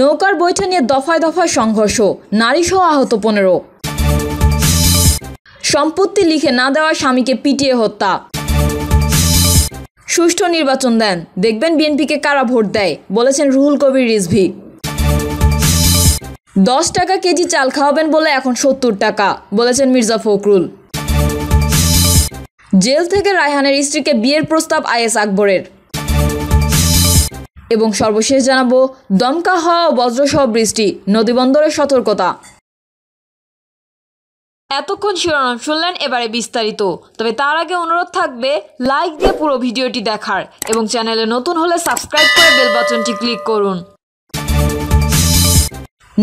নৌকার বৈঠা নিয়ে দফায় দফায় সংঘর্ষ নারীসহ আহত পনেরো সম্পত্তি লিখে না দেওয়া স্বামীকে পিটিয়ে হত্যা সুষ্ঠু নির্বাচন দেন দেখবেন বিএনপিকে কারা ভোট দেয় বলেছেন রুহুল কবির রিজভি দশ টাকা কেজি চাল খাওয়াবেন বলে এখন সত্তর টাকা বলেছেন মির্জা ফখরুল জেল থেকে রায়হানের স্ত্রীকে বিয়ের প্রস্তাব আইএস আকবরের এবং সর্বশেষ জানাবো দমকা হওয়া বজ্রসহ বৃষ্টি নদীবন্দরের সতর্কতা এতক্ষণ শিরোনাম শুনলেন এবারে বিস্তারিত তবে তার আগে অনুরোধ থাকবে লাইক দিয়ে পুরো ভিডিওটি দেখার এবং চ্যানেলে নতুন হলে সাবস্ক্রাইব করে বেল বাটনটি ক্লিক করুন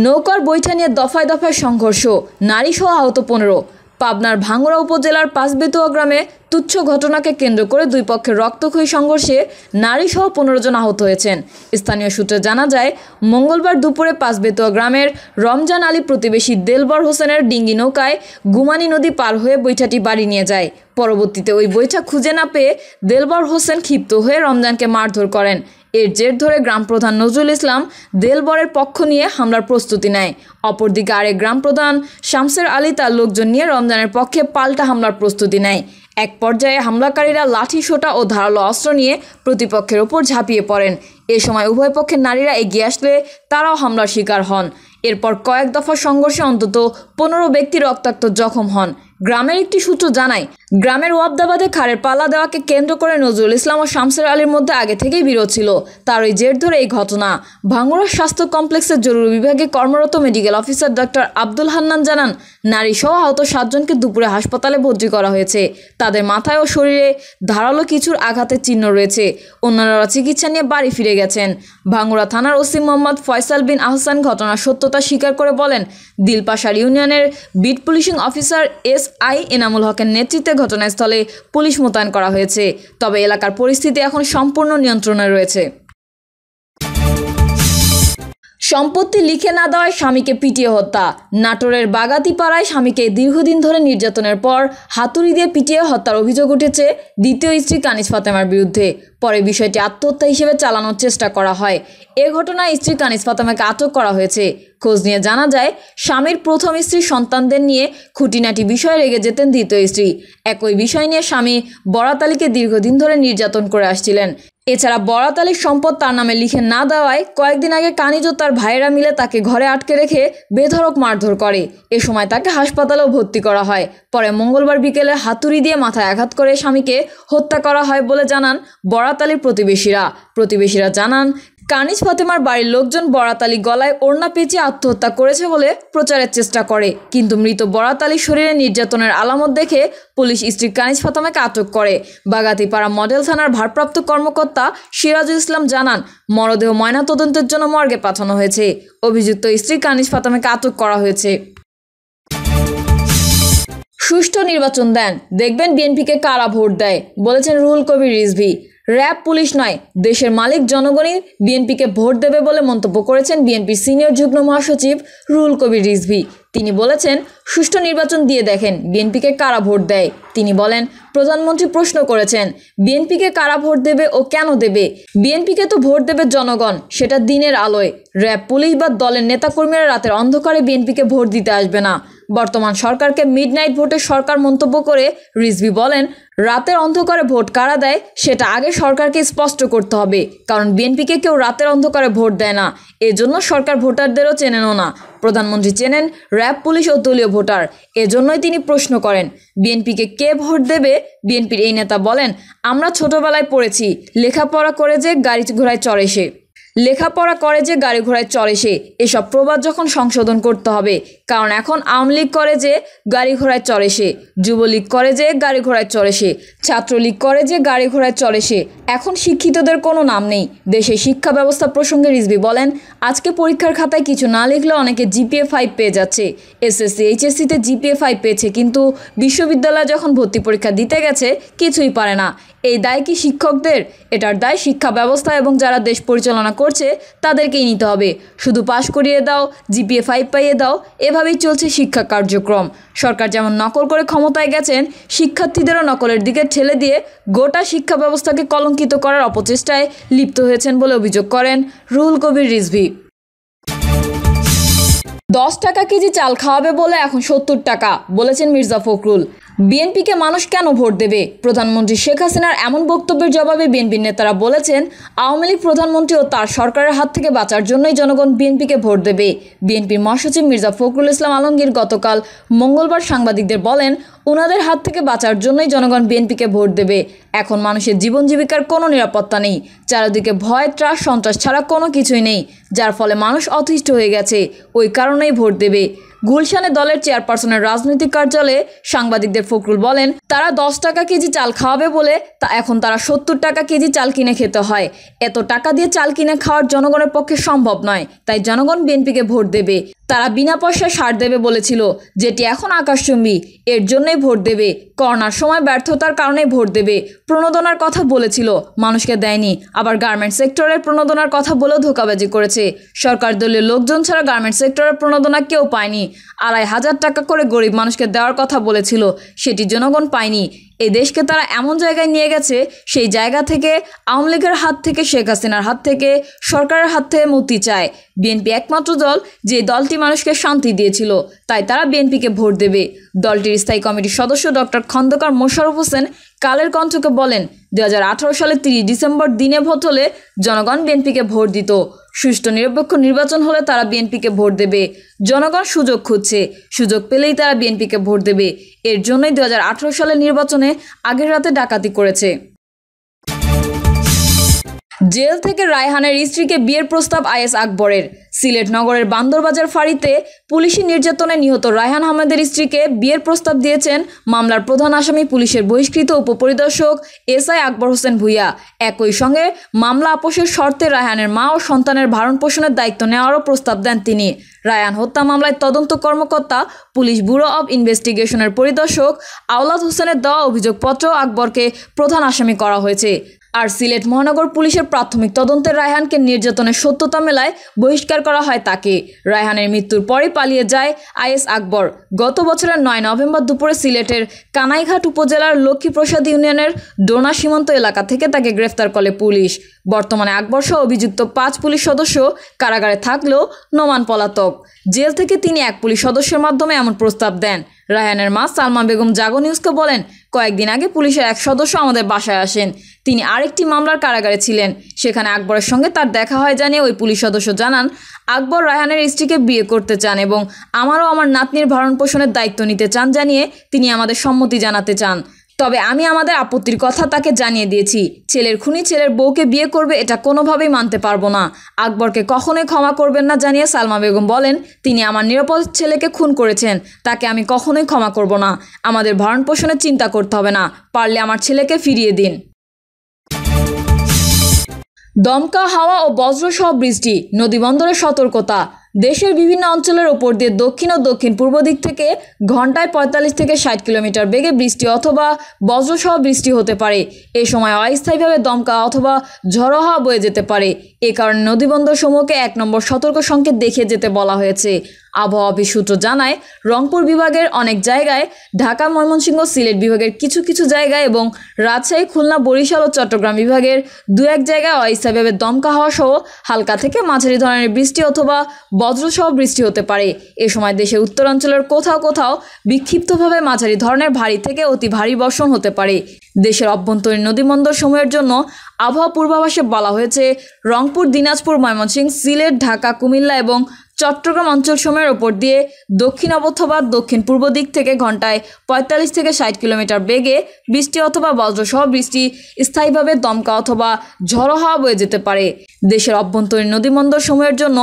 নৌকার বৈঠা নিয়ে দফায় দফায় সংঘর্ষ নারী সহ আহত পনেরো পাবনার ভাঙ্গড়া উপজেলার পাঁচবেতুয়া গ্রামে তুচ্ছ ঘটনাকে কেন্দ্র করে দুই পক্ষের রক্তক্ষয়ী সংঘর্ষে নারীসহ পনেরো জন আহত হয়েছেন স্থানীয় সূত্রে জানা যায় মঙ্গলবার দুপুরে পাঁচবেতুয়া গ্রামের রমজান আলী প্রতিবেশী দেলবর হোসেনের ডিঙ্গি নৌকায় গুমানি নদী পার হয়ে বৈঠাটি বাড়ি নিয়ে যায় পরবর্তীতে ওই বৈঠা খুঁজে না পেয়ে দেলবর হোসেন ক্ষিপ্ত হয়ে রমজানকে মারধর করেন এর জের ধরে গ্রাম প্রধান নজরুল ইসলাম দেলবরের পক্ষ নিয়ে হামলার প্রস্তুতি নেয় অপরদিকে আরেক গ্রাম প্রধান শামসের আলী তার লোকজন নিয়ে রমজানের পক্ষে পাল্টা হামলার প্রস্তুতি নেয় এক পর্যায়ে হামলাকারীরা লাঠি সোটা ও ধারালো অস্ত্র নিয়ে প্রতিপক্ষের ওপর ঝাঁপিয়ে পড়েন এ সময় উভয় পক্ষের নারীরা এগিয়ে আসলে তারাও হামলার শিকার হন এরপর কয়েক দফা সংঘর্ষে অন্তত পনেরো ব্যক্তি রক্তাক্ত জখম হন গ্রামের একটি সূত্র জানায় গ্রামের ওয়াবদাবাদে খাড়ের পাল্লা দেওয়াকে কেন্দ্র করে নজরুল ইসলাম ও শামসের আলীর মধ্যে আগে থেকেই বিরোধ ছিল তার ওই জের ধরে এই ঘটনা ভাঙ্গুড়া স্বাস্থ্য কমপ্লেক্সের জরুরি বিভাগে কর্মরত medical officer doctor Abdul Hannan জানান নারী সহ আহত সাতজনকে দুপুরে হাসপাতালে ভর্তি করা হয়েছে তাদের মাথায় ও শরীরে ধারালো কিছুর আঘাতের চিহ্ন রয়েছে অন্যান্যরা চিকিৎসা নিয়ে বাড়ি ফিরে গেছেন ভাঙ্গুড়া থানার ওসি মোহাম্মদ ফয়সাল বিন আহসান ঘটনার সত্যতা স্বীকার করে বলেন দিলপাশার ইউনিয়নের beat policing officer S I Enamul হকের নেতৃত্বে ঘটনাস্থলে পুলিশ মোতায়েন করা হয়েছে তবে এলাকার পরিস্থিতি এখন সম্পূর্ণ নিয়ন্ত্রণে রয়েছে সম্পত্তি লিখে না দেওয়ায় স্বামীকে পিটিয়ে হত্যা নাটোরের বাগাতিপাড়ায় স্বামীকে দীর্ঘদিন ধরে নির্যাতনের পর হাতুড়ি দিয়ে পিটিয়ে হত্যার অভিযোগ উঠেছে দ্বিতীয় স্ত্রী কানিজ ফাতেমার বিরুদ্ধে পরে বিষয়টি আত্মহত্যা হিসেবে চালানোর চেষ্টা করা হয় এ ঘটনায় স্ত্রী কানিজ ফাতেমাকে আটক করা হয়েছে খোঁজ নিয়ে জানা যায় স্বামীর প্রথম স্ত্রী সন্তানদের নিয়ে খুঁটিনাটি বিষয়ে রেগে যেতেন দ্বিতীয় স্ত্রী একই বিষয় নিয়ে স্বামী বরাতালিকে দীর্ঘদিন ধরে নির্যাতন করে আসছিলেন এছাড়া বড়াতালির সম্পদ তার নামে লিখে না দেওয়ায় কয়েকদিন আগে কানিজ তার ভাইয়েরা মিলে তাকে ঘরে আটকে রেখে বেধরক মারধর করে এ সময় তাকে হাসপাতালেও ভর্তি করা হয় পরে মঙ্গলবার বিকেলে হাতুড়ি দিয়ে মাথায় আঘাত করে স্বামীকে হত্যা করা হয় বলে জানান বড়াতালির প্রতিবেশীরা প্রতিবেশীরা জানান কানিজ ফাতেমার বাড়ির লোকজন বরাতালি গলায় ওড়না পেঁচিয়ে আত্মহত্যা করেছে বলে প্রচারের চেষ্টা করে কিন্তু মৃত বরাতালি শরীরে নির্যাতনের আলামত দেখে পুলিশ স্ত্রী কানিজ ফাতেমাকে আটক করে বাগাতিপাড়া মডেল থানার ভারপ্রাপ্ত কর্মকর্তা সিরাজুল ইসলাম জানান মরদেহ ময়নাতদন্তের জন্য মর্গে পাঠানো হয়েছে অভিযুক্ত স্ত্রী কানিজ ফাতেমাকে আটক করা হয়েছে সুষ্ঠু নির্বাচন দেন দেখবেন বিএনপিকে কারা ভোট দেয় বলেছেন রুহুল কবির রিজভি র্যাব পুলিশ নয় দেশের মালিক জনগণই বিএনপিকে ভোট দেবে বলে মন্তব্য করেছেন বিএনপির সিনিয়র যুগ্ম মহাসচিব রুল কবির রিজভি তিনি বলেছেন সুষ্ঠু নির্বাচন দিয়ে দেখেন বিএনপিকে কারা ভোট দেয় তিনি বলেন প্রধানমন্ত্রী প্রশ্ন করেছেন বিএনপিকে কারা ভোট দেবে ও কেন দেবে বিএনপিকে তো ভোট দেবে জনগণ সেটা দিনের আলোয় র্যাব পুলিশ বা দলের নেতাকর্মীরা রাতের অন্ধকারে বিএনপিকে ভোট দিতে আসবে না বর্তমান সরকারকে মিডনাইট ভোটে সরকার মন্তব্য করে রিজভি বলেন রাতের অন্ধকারে ভোট কারা দেয় সেটা আগে সরকারকে স্পষ্ট করতে হবে কারণ বিএনপিকে কেউ রাতের অন্ধকারে ভোট দেয় না এজন্য সরকার ভোটারদেরও চেনেনও না প্রধানমন্ত্রী চেনেন র্যাব পুলিশ ও দলীয় ভোটার এজন্যই তিনি প্রশ্ন করেন বিএনপিকে কে ভোট দেবে বিএনপির এই নেতা বলেন আমরা ছোটবেলায় পড়েছি লেখাপড়া করে যে গাড়ি ঘোড়ায় চড়ে সে লেখাপড়া করে যে গাড়ি ঘোড়ায় চলে সে এসব প্রবাদ যখন সংশোধন করতে হবে কারণ এখন আওয়ামী লীগ করে যে গাড়ি ঘোড়ায় চলে সে যুবলীগ করে যে গাড়ি ঘোড়ায় চলে সে ছাত্রলীগ করে যে গাড়ি ঘোড়ায় চলে সে এখন শিক্ষিতদের কোনো নাম নেই দেশে শিক্ষা ব্যবস্থা প্রসঙ্গে রিজবি বলেন আজকে পরীক্ষার খাতায় কিছু না লিখলে অনেকে জিপিএ ফাইভ পেয়ে যাচ্ছে এসএসসি এইচএসসিতে জিপিএ ফাইভ পেয়েছে কিন্তু বিশ্ববিদ্যালয় যখন ভর্তি পরীক্ষা দিতে গেছে কিছুই পারে না এই দায় কি শিক্ষকদের এটার দায় শিক্ষা ব্যবস্থা এবং যারা দেশ পরিচালনা করছে তাদেরকেই নিতে হবে শুধু পাশ করিয়ে দাও জিপিএ ফাইভ পাইয়ে দাও এভাবেই চলছে শিক্ষা কার্যক্রম সরকার যেমন নকল করে ক্ষমতায় গেছেন শিক্ষার্থীদেরও নকলের দিকে ঠেলে দিয়ে গোটা শিক্ষা ব্যবস্থাকে কলঙ্কিত করার অপচেষ্টায় লিপ্ত হয়েছেন বলে অভিযোগ করেন রুহুল কবির রিজভি দশ টাকা কেজি চাল খাওয়াবে বলে এখন সত্তর টাকা বলেছেন মির্জা ফখরুল বিএনপিকে মানুষ কেন ভোট দেবে প্রধানমন্ত্রী শেখ হাসিনার এমন বক্তব্যের জবাবে বিএনপি নেতারা বলেছেন আওয়ামী লীগ প্রধানমন্ত্রী ও তার সরকারের হাত থেকে বাঁচার জন্যই জনগণ বিএনপিকে ভোট দেবে বিএনপির মহাসচিব মির্জা ফখরুল ইসলাম আলমগীর গতকাল মঙ্গলবার সাংবাদিকদের বলেন ওনাদের হাত থেকে বাঁচার জন্যই জনগণ বিএনপিকে ভোট দেবে এখন মানুষের জীবন জীবিকার কোনো নিরাপত্তা নেই চারিদিকে ভয় ত্রাস সন্ত্রাস ছাড়া কোনো কিছুই নেই যার ফলে মানুষ অতিষ্ঠ হয়ে গেছে ওই কারণেই ভোট দেবে গুলশানে দলের চেয়ারপারসনের রাজনৈতিক কার্যালয়ে সাংবাদিকদের ফখরুল বলেন তারা দশ টাকা কেজি চাল খাওয়াবে বলে তা এখন তারা সত্তর টাকা কেজি চাল কিনে খেতে হয় এত টাকা দিয়ে চাল কিনে খাওয়ার জনগণের পক্ষে সম্ভব নয় তাই জনগণ বিএনপিকে ভোট দেবে তারা বিনা পয়সায় সার দেবে বলেছিল যেটি এখন আকাশচুম্বী এর জন্যই ভোট দেবে করোনার সময় ব্যর্থতার কারণে ভোট দেবে প্রণোদনার কথা বলেছিল মানুষকে দেয়নি আবার গার্মেন্ট সেক্টরের প্রণোদনার কথা বলেও ধোকাবাজি করেছে সরকার দলীয় লোকজন ছাড়া গার্মেন্ট সেক্টরের প্রণোদনা কেউ পায়নি আড়াই হাজার টাকা করে গরিব মানুষকে দেওয়ার কথা বলেছিল সেটি জনগণ পায়নি এ দেশকে তারা এমন জায়গায় নিয়ে গেছে সেই জায়গা থেকে আওয়ামী লীগের হাত থেকে শেখ হাসিনার হাত থেকে সরকারের হাত থেকে মুক্তি চায় বিএনপি একমাত্র দল যে দলটি মানুষকে শান্তি দিয়েছিল তাই তারা বিএনপিকে ভোট দেবে দলটির স্থায়ী কমিটির সদস্য ডক্টর খন্দকার মোশারফ হোসেন কালের কণ্ঠকে বলেন দু সালে তিরিশ ডিসেম্বর দিনে ভোট হলে জনগণ বিএনপিকে ভোট দিত সুষ্ঠু নিরপেক্ষ নির্বাচন হলে তারা বিএনপিকে ভোট দেবে জনগণ সুযোগ খুঁজছে সুযোগ পেলেই তারা বিএনপিকে ভোট দেবে এর জন্যই দু সালের নির্বাচনে আগের রাতে ডাকাতি করেছে জেল থেকে রায়হানের স্ত্রীকে বিয়ের প্রস্তাব আইএস আকবরের সিলেট নগরের বান্দরবাজার ফাঁড়িতে পুলিশি নির্যাতনে নিহত রায়হান আহমেদের স্ত্রীকে বিয়ের প্রস্তাব দিয়েছেন মামলার প্রধান আসামি পুলিশের বহিষ্কৃত উপপরিদর্শক এস আই আকবর হোসেন ভুইয়া একই সঙ্গে মামলা আপোষের শর্তে রায়হানের মা ও সন্তানের ভারণ পোষণের দায়িত্ব নেওয়ারও প্রস্তাব দেন তিনি রায়ান হত্যা মামলায় তদন্ত কর্মকর্তা পুলিশ ব্যুরো অব ইনভেস্টিগেশনের পরিদর্শক আওলাদ হোসেনের দেওয়া অভিযোগপত্র আকবরকে প্রধান আসামি করা হয়েছে আর সিলেট মহানগর পুলিশের প্রাথমিক তদন্তে রায়হানকে নির্যাতনের সত্যতা মেলায় বহিষ্কার করা হয় তাকে রায়হানের মৃত্যুর পরে পালিয়ে যায় আইএস আকবর গত বছরের নয় নভেম্বর দুপুরে সিলেটের কানাইঘাট উপজেলার লক্ষ্মীপ্রসাদ ইউনিয়নের ডোনা সীমান্ত এলাকা থেকে তাকে গ্রেফতার করে পুলিশ বর্তমানে আকবর সহ অভিযুক্ত পাঁচ পুলিশ সদস্য কারাগারে থাকলেও নোমান পলাতক জেল থেকে তিনি এক পুলিশ সদস্যের মাধ্যমে এমন প্রস্তাব দেন রায়হানের মা সালমা বেগম জাগো নিউজকে বলেন কয়েকদিন আগে পুলিশের এক সদস্য আমাদের বাসায় আসেন তিনি আরেকটি মামলার কারাগারে ছিলেন সেখানে আকবরের সঙ্গে তার দেখা হয় জানিয়ে ওই পুলিশ সদস্য জানান আকবর রায়হানের স্ত্রীকে বিয়ে করতে চান এবং আমারও আমার নাতনির ভরণ পোষণের দায়িত্ব নিতে চান জানিয়ে তিনি আমাদের সম্মতি জানাতে চান তবে আমি আমাদের আপত্তির কথা তাকে জানিয়ে দিয়েছি ছেলের খুনি ছেলের বউকে বিয়ে করবে এটা কোনোভাবেই মানতে পারবো না আকবরকে কখনোই ক্ষমা করবেন না জানিয়ে সালমা বেগম বলেন তিনি আমার নিরাপদ ছেলেকে খুন করেছেন তাকে আমি কখনোই ক্ষমা করব না আমাদের ভরণ পোষণের চিন্তা করতে হবে না পারলে আমার ছেলেকে ফিরিয়ে দিন দমকা হাওয়া ও বজ্রসহ বৃষ্টি নদীবন্দরের সতর্কতা দেশের বিভিন্ন অঞ্চলের ওপর দিয়ে দক্ষিণ ও দক্ষিণ পূর্ব দিক থেকে ঘন্টায় পঁয়তাল্লিশ থেকে ষাট কিলোমিটার বেগে বৃষ্টি অথবা বজ্রসহ বৃষ্টি হতে পারে এ সময় অস্থায়ীভাবে দমকা অথবা ঝড়ো হাওয়া বয়ে যেতে পারে এ কারণে নদীবন্দর সমূহকে এক নম্বর সতর্ক সংকেত দেখিয়ে যেতে বলা হয়েছে আবহাওয়া অফিস সূত্র জানায় রংপুর বিভাগের অনেক জায়গায় ঢাকা ময়মনসিংহ সিলেট বিভাগের কিছু কিছু জায়গায় এবং রাজশাহী খুলনা বরিশাল ও চট্টগ্রাম বিভাগের দু এক জায়গায় অস্থায়ীভাবে দমকা হওয়া সহ হালকা থেকে মাঝারি ধরনের বৃষ্টি অথবা বজ্রসহ বৃষ্টি হতে পারে এ সময় দেশের উত্তরাঞ্চলের কোথাও কোথাও বিক্ষিপ্তভাবে মাঝারি ধরনের ভারী থেকে অতি ভারী বর্ষণ হতে পারে দেশের অভ্যন্তরীণ নদীবন্দর সময়ের জন্য আবহাওয়া পূর্বাভাসে বলা হয়েছে রংপুর দিনাজপুর ময়মনসিংহ সিলেট ঢাকা কুমিল্লা এবং চট্টগ্রাম অঞ্চল সময়ের ওপর দিয়ে দক্ষিণ অবথবা দক্ষিণ পূর্ব দিক থেকে ঘন্টায় ৪৫ থেকে ষাট কিলোমিটার বেগে বৃষ্টি অথবা বজ্রসহ বৃষ্টি স্থায়ীভাবে দমকা অথবা ঝড়ো হাওয়া বয়ে যেতে পারে দেশের অভ্যন্তরীণ নদীবন্দর সময়ের জন্য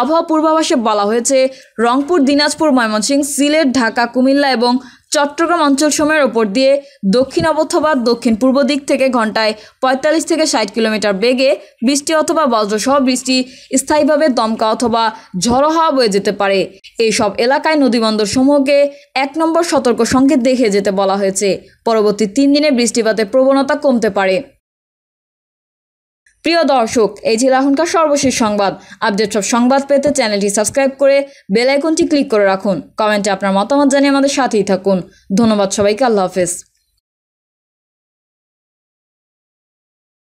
আবহাওয়া পূর্বাভাসে বলা হয়েছে রংপুর দিনাজপুর ময়মনসিংহ সিলেট ঢাকা কুমিল্লা এবং চট্টগ্রাম অঞ্চল সময়ের ওপর দিয়ে দক্ষিণ অবথবা দক্ষিণ পূর্ব দিক থেকে ঘন্টায় ৪৫ থেকে ষাট কিলোমিটার বেগে বৃষ্টি অথবা বজ্রসহ বৃষ্টি স্থায়ীভাবে দমকা অথবা ঝড়ো হাওয়া বয়ে যেতে পারে এইসব এলাকায় নদীবন্দর সমূহকে এক নম্বর সতর্ক সংকেত দেখে যেতে বলা হয়েছে পরবর্তী তিন দিনে বৃষ্টিপাতের প্রবণতা কমতে পারে প্রিয় দর্শক এই ছিল এখনকার সর্বশেষ সংবাদ আপডেট সব সংবাদ পেতে চ্যানেলটি সাবস্ক্রাইব করে বেল আইকনটি ক্লিক করে রাখুন কমেন্টে আপনার মতামত জানিয়ে আমাদের সাথেই থাকুন ধন্যবাদ সবাইকে আল্লাহ হাফেজ